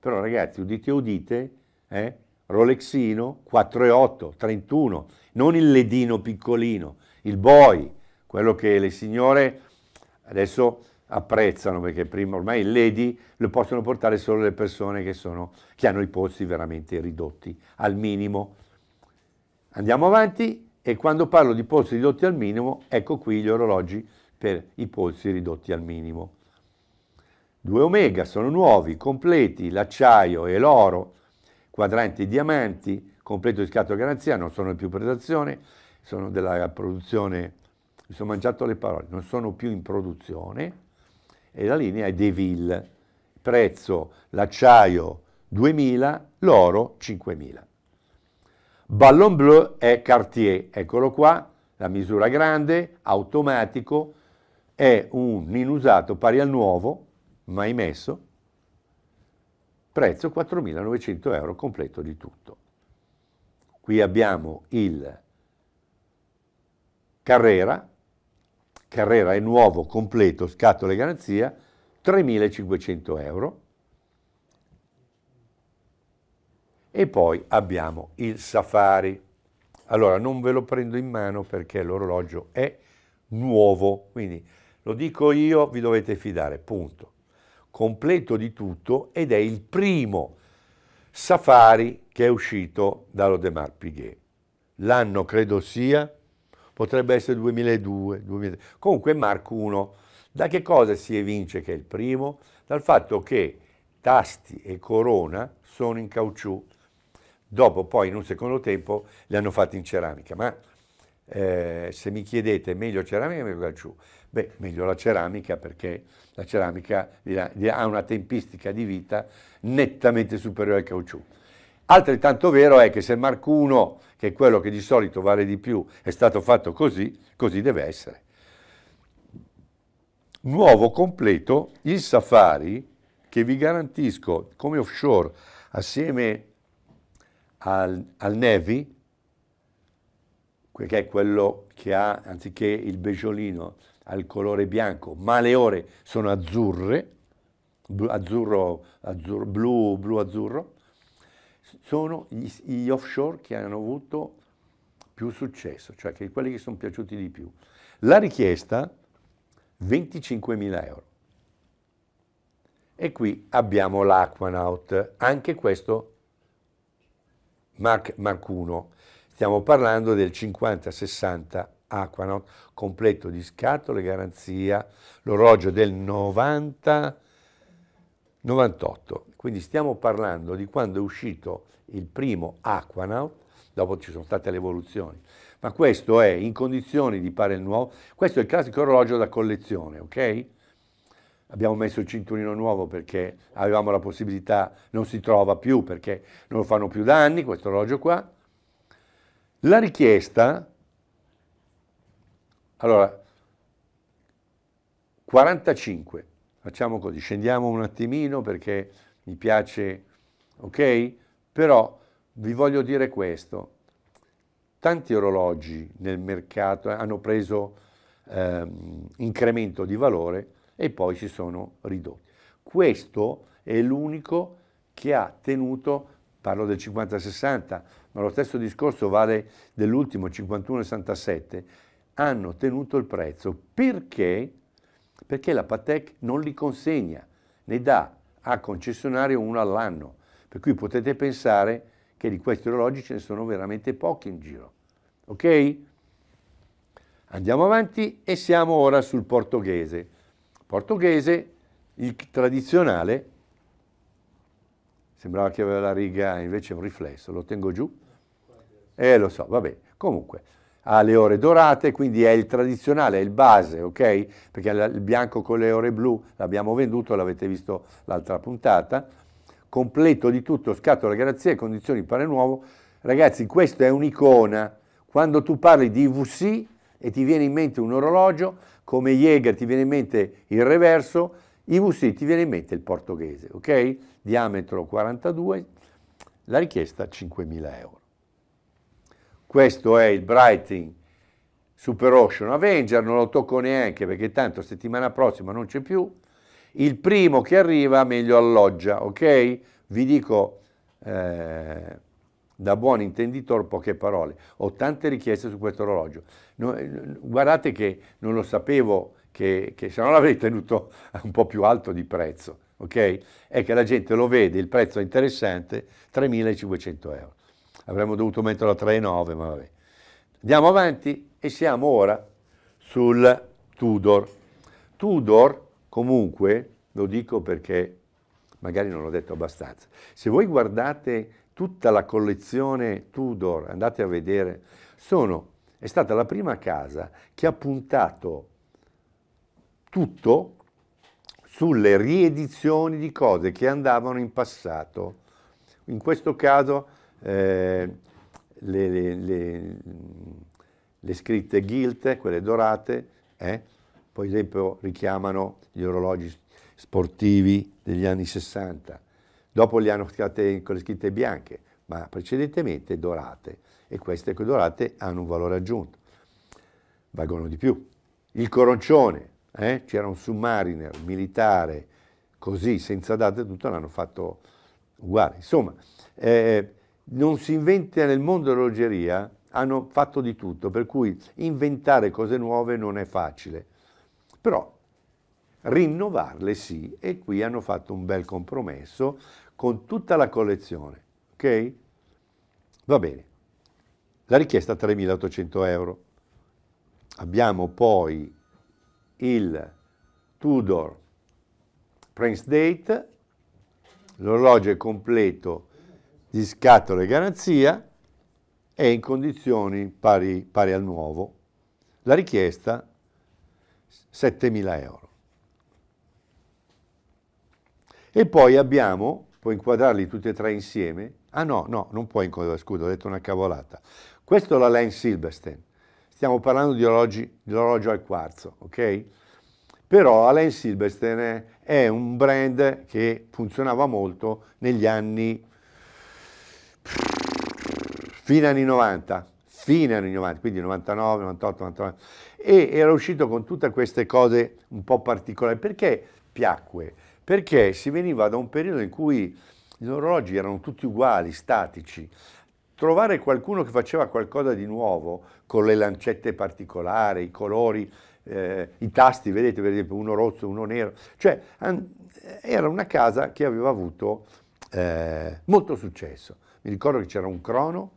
però ragazzi, udite udite, eh? Rolexino 4,8, 31, non il ledino piccolino, il boy, quello che le signore adesso apprezzano perché prima ormai il lady lo possono portare solo le persone che, sono, che hanno i pozzi veramente ridotti al minimo. Andiamo avanti e quando parlo di pozzi ridotti al minimo, ecco qui gli orologi per i pozzi ridotti al minimo. Due omega sono nuovi, completi, l'acciaio e l'oro, quadranti e diamanti, completo di scatto garanzia, non sono in più prestazione, sono della produzione, mi sono mangiato le parole, non sono più in produzione e la linea è Deville, prezzo l'acciaio 2000, l'oro 5000. Ballon bleu è Cartier, eccolo qua, la misura grande, automatico, è un inusato pari al nuovo, mai messo, prezzo 4.900 euro completo di tutto. Qui abbiamo il Carrera, Carrera è nuovo, completo, scatole garanzia, 3.500 euro. E poi abbiamo il Safari. Allora, non ve lo prendo in mano perché l'orologio è nuovo, quindi lo dico io, vi dovete fidare, punto. Completo di tutto ed è il primo Safari che è uscito dallo De Piguet. L'anno credo sia potrebbe essere 2002, 2003. Comunque Mark 1. Da che cosa si evince che è il primo? Dal fatto che tasti e corona sono in caucciù. Dopo poi in un secondo tempo li hanno fatti in ceramica, ma eh, se mi chiedete meglio ceramica o meglio caucciù? Beh, meglio la ceramica perché la ceramica ha una tempistica di vita nettamente superiore al caucciù. Altrettanto vero è che se Mark 1, che è quello che di solito vale di più, è stato fatto così, così deve essere. Nuovo completo il Safari che vi garantisco come offshore assieme al, al Nevi, che è quello che ha, anziché il beggiolino, al colore bianco, ma le ore sono azzurre, azzurro, azzurro blu, blu-azzurro, sono gli, gli offshore che hanno avuto più successo, cioè che quelli che sono piaciuti di più. La richiesta 25.000 euro. E qui abbiamo l'Aquanaut, anche questo Mark, Mark 1. Stiamo parlando del 50-60 Aquanaut, completo di scatole, garanzia, l'orologio del 90-98. Quindi stiamo parlando di quando è uscito il primo Aquanaut, dopo ci sono state le evoluzioni, ma questo è in condizioni di fare il nuovo, questo è il classico orologio da collezione, ok? Abbiamo messo il cinturino nuovo perché avevamo la possibilità, non si trova più perché non lo fanno più da anni questo orologio qua. La richiesta, allora, 45, facciamo così, scendiamo un attimino perché mi piace, ok? Però vi voglio dire questo, tanti orologi nel mercato hanno preso eh, incremento di valore e poi si sono ridotti. Questo è l'unico che ha tenuto, parlo del 50-60, ma lo stesso discorso vale dell'ultimo 51-67, hanno tenuto il prezzo perché? Perché la Patek non li consegna, ne dà a concessionario uno all'anno, per cui potete pensare che di questi orologi ce ne sono veramente pochi in giro. Ok? Andiamo avanti e siamo ora sul portoghese. Portoghese, il tradizionale, sembrava che aveva la riga, invece è un riflesso, lo tengo giù. Eh lo so, vabbè. Comunque, ha le ore dorate, quindi è il tradizionale, è il base, ok? Perché il bianco con le ore blu l'abbiamo venduto, l'avete visto l'altra puntata. Completo di tutto, scatola grazie, condizioni pare nuovo. Ragazzi, questa è un'icona. Quando tu parli di VC e ti viene in mente un orologio, come Jäger ti viene in mente il reverso, IVC ti viene in mente il portoghese, ok? Diametro 42, la richiesta 5.000 euro. Questo è il Brighting Super Ocean Avenger, non lo tocco neanche perché tanto settimana prossima non c'è più. Il primo che arriva meglio alloggia, ok? Vi dico eh, da buon intenditor poche parole. Ho tante richieste su questo orologio. No, eh, guardate che non lo sapevo che, che se no l'avrei tenuto un po' più alto di prezzo, ok? È che la gente lo vede, il prezzo è interessante, 3.500 euro avremmo dovuto metterlo a 3,9, ma vabbè. Andiamo avanti e siamo ora sul Tudor. Tudor, comunque, lo dico perché magari non l'ho detto abbastanza, se voi guardate tutta la collezione Tudor, andate a vedere, sono, è stata la prima casa che ha puntato tutto sulle riedizioni di cose che andavano in passato. In questo caso eh, le, le, le, le, scritte gilt, quelle dorate, eh, per esempio richiamano gli orologi sportivi degli anni 60, dopo li hanno scritte con le scritte bianche, ma precedentemente dorate e queste dorate hanno un valore aggiunto, valgono di più. Il coroncione, eh? c'era un submariner militare così senza date tutto l'hanno fatto uguale. Insomma, eh, non si inventa nel mondo dell'orologeria, hanno fatto di tutto, per cui inventare cose nuove non è facile. Però rinnovarle sì, e qui hanno fatto un bel compromesso con tutta la collezione, ok? Va bene. La richiesta 3.800 euro. Abbiamo poi il Tudor Prince Date, l'orologio è completo di scatole garanzia e in condizioni pari, pari al nuovo. La richiesta 7.000 euro. E poi abbiamo, puoi inquadrarli tutti e tre insieme? Ah no, no, non puoi inquadrare, scusa, ho detto una cavolata. Questo è la Len Silverstein, stiamo parlando di, orologi, di orologio al quarzo, ok? Però Alain Silverstein è un brand che funzionava molto negli anni fine anni 90, fine anni 90, quindi 99, 98, 99, e era uscito con tutte queste cose un po' particolari. Perché piacque? Perché si veniva da un periodo in cui gli orologi erano tutti uguali, statici. Trovare qualcuno che faceva qualcosa di nuovo, con le lancette particolari, i colori, eh, i tasti, vedete per esempio uno rosso, uno nero, cioè era una casa che aveva avuto eh, molto successo. Mi ricordo che c'era un crono,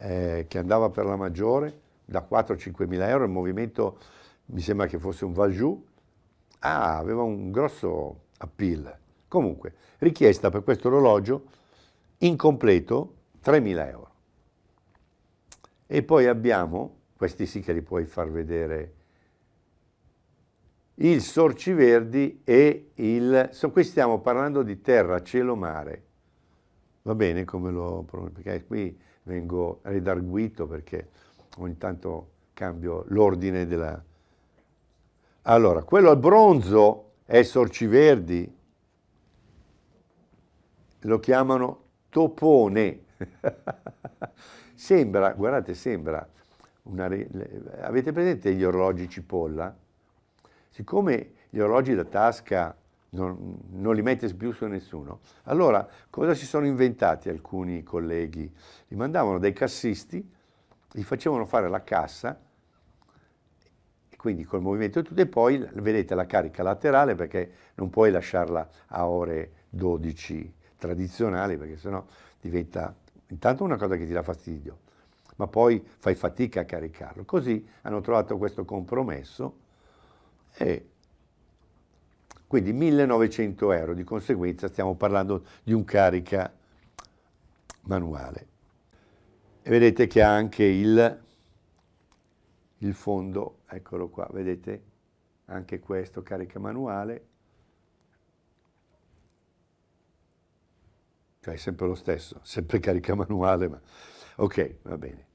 eh, che andava per la maggiore da 4-5 mila euro, il movimento mi sembra che fosse un Valjou, ah, aveva un grosso appeal. Comunque, richiesta per questo orologio incompleto 3.000 euro. E poi abbiamo, questi sì che li puoi far vedere, il Sorciverdi e il... So, qui stiamo parlando di terra, cielo, mare. Va bene come lo... perché qui vengo redarguito perché ogni tanto cambio l'ordine della... Allora, quello al bronzo è sorciverdi, lo chiamano topone. sembra, guardate, sembra una... Avete presente gli orologi cipolla? Siccome gli orologi da tasca non, non, li mette più su nessuno. Allora, cosa si sono inventati alcuni colleghi? Li mandavano dai cassisti, gli facevano fare la cassa, quindi col movimento e tutto, e poi vedete la carica laterale perché non puoi lasciarla a ore 12 tradizionali, perché sennò diventa intanto una cosa che ti dà fastidio, ma poi fai fatica a caricarlo. Così hanno trovato questo compromesso e quindi 1900 euro, di conseguenza stiamo parlando di un carica manuale. E vedete che ha anche il, il fondo, eccolo qua, vedete anche questo carica manuale, cioè sempre lo stesso, sempre carica manuale, ma ok, va bene,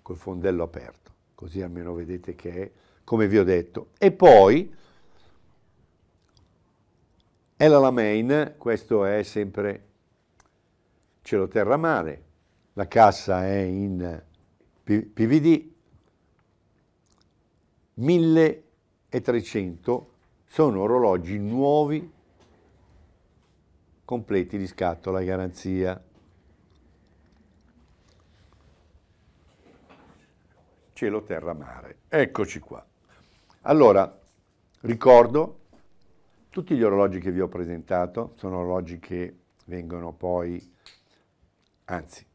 col fondello aperto, così almeno vedete che è, come vi ho detto. E poi Ella Lamein, questo è sempre cielo terra mare, la cassa è in PVD, 1300 sono orologi nuovi, completi di scattola e garanzia. Cielo, terra, mare. Eccoci qua. Allora, ricordo tutti gli orologi che vi ho presentato sono orologi che vengono poi, anzi,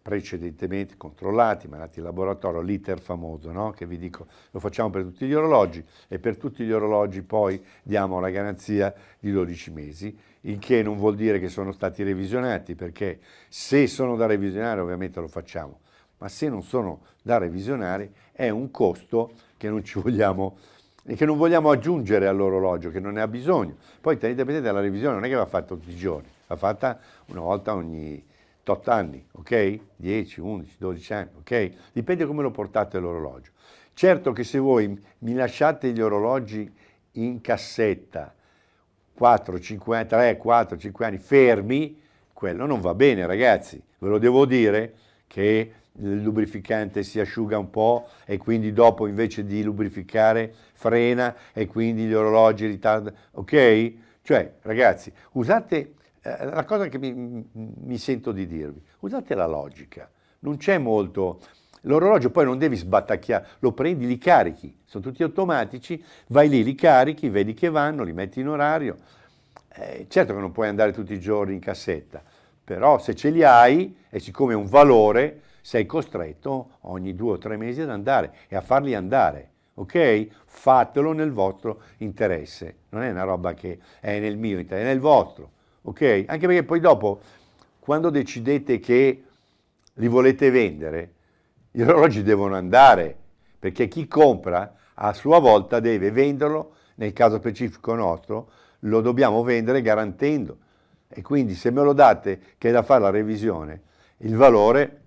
precedentemente controllati, mandati in laboratorio, l'iter famoso, no? che vi dico, lo facciamo per tutti gli orologi e per tutti gli orologi poi diamo la garanzia di 12 mesi, il che non vuol dire che sono stati revisionati, perché se sono da revisionare ovviamente lo facciamo, ma se non sono da revisionare è un costo che non ci vogliamo e che non vogliamo aggiungere all'orologio, che non ne ha bisogno. Poi tenete presente la revisione non è che va fatta tutti i giorni, va fatta una volta ogni 8 anni, ok? 10, 11, 12 anni, ok? Dipende come lo portate l'orologio. Certo che se voi mi lasciate gli orologi in cassetta 4, 5, 3, 4, 5 anni fermi, quello non va bene ragazzi, ve lo devo dire che il lubrificante si asciuga un po' e quindi dopo invece di lubrificare frena e quindi gli orologi ritardano, ok? Cioè ragazzi, usate, eh, la cosa che mi, mi sento di dirvi, usate la logica, non c'è molto... L'orologio poi non devi sbattacchiare, lo prendi, li carichi, sono tutti automatici, vai lì, li carichi, vedi che vanno, li metti in orario. Eh, certo che non puoi andare tutti i giorni in cassetta, però se ce li hai e siccome è un valore, sei costretto ogni due o tre mesi ad andare e a farli andare. Ok? Fatelo nel vostro interesse, non è una roba che è nel mio interesse, è nel vostro. Ok? Anche perché poi dopo, quando decidete che li volete vendere, gli orologi devono andare, perché chi compra a sua volta deve venderlo, nel caso specifico nostro, lo dobbiamo vendere garantendo. E quindi se me lo date che è da fare la revisione, il valore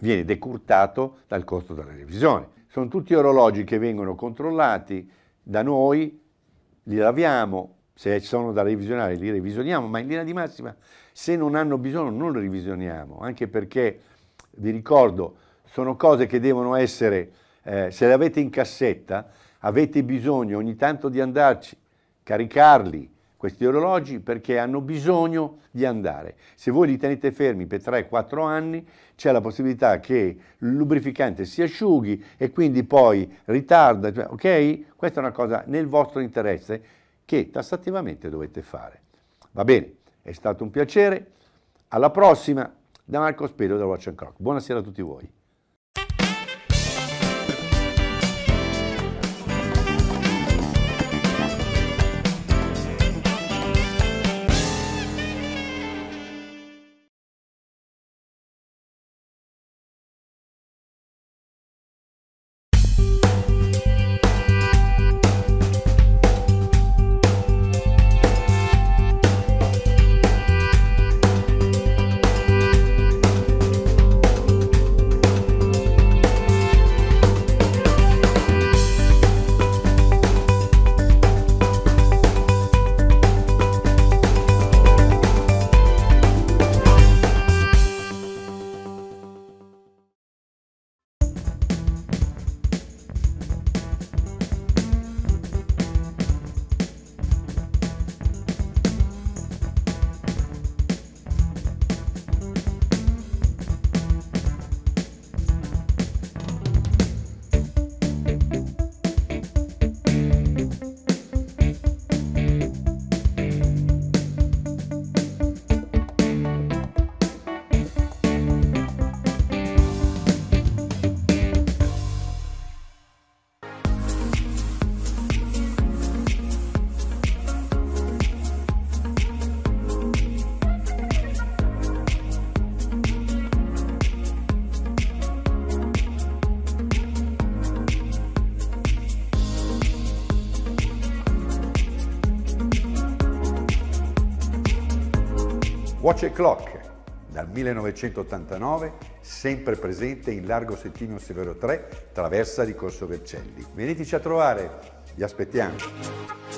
viene decurtato dal costo della revisione. Sono tutti orologi che vengono controllati da noi, li laviamo, se sono da revisionare li revisioniamo, ma in linea di massima se non hanno bisogno non li revisioniamo, anche perché, vi ricordo, sono cose che devono essere, eh, se le avete in cassetta, avete bisogno ogni tanto di andarci, caricarli, questi orologi perché hanno bisogno di andare. Se voi li tenete fermi per 3-4 anni c'è la possibilità che il lubrificante si asciughi e quindi poi ritarda, cioè, ok? Questa è una cosa nel vostro interesse che tassativamente dovete fare. Va bene, è stato un piacere. Alla prossima, da Marco Spedo della Watch and Croc. Buonasera a tutti voi. Voce Clock, dal 1989, sempre presente in Largo Settimio Severo 3, Traversa di Corso Vercelli. Veniteci a trovare, vi aspettiamo.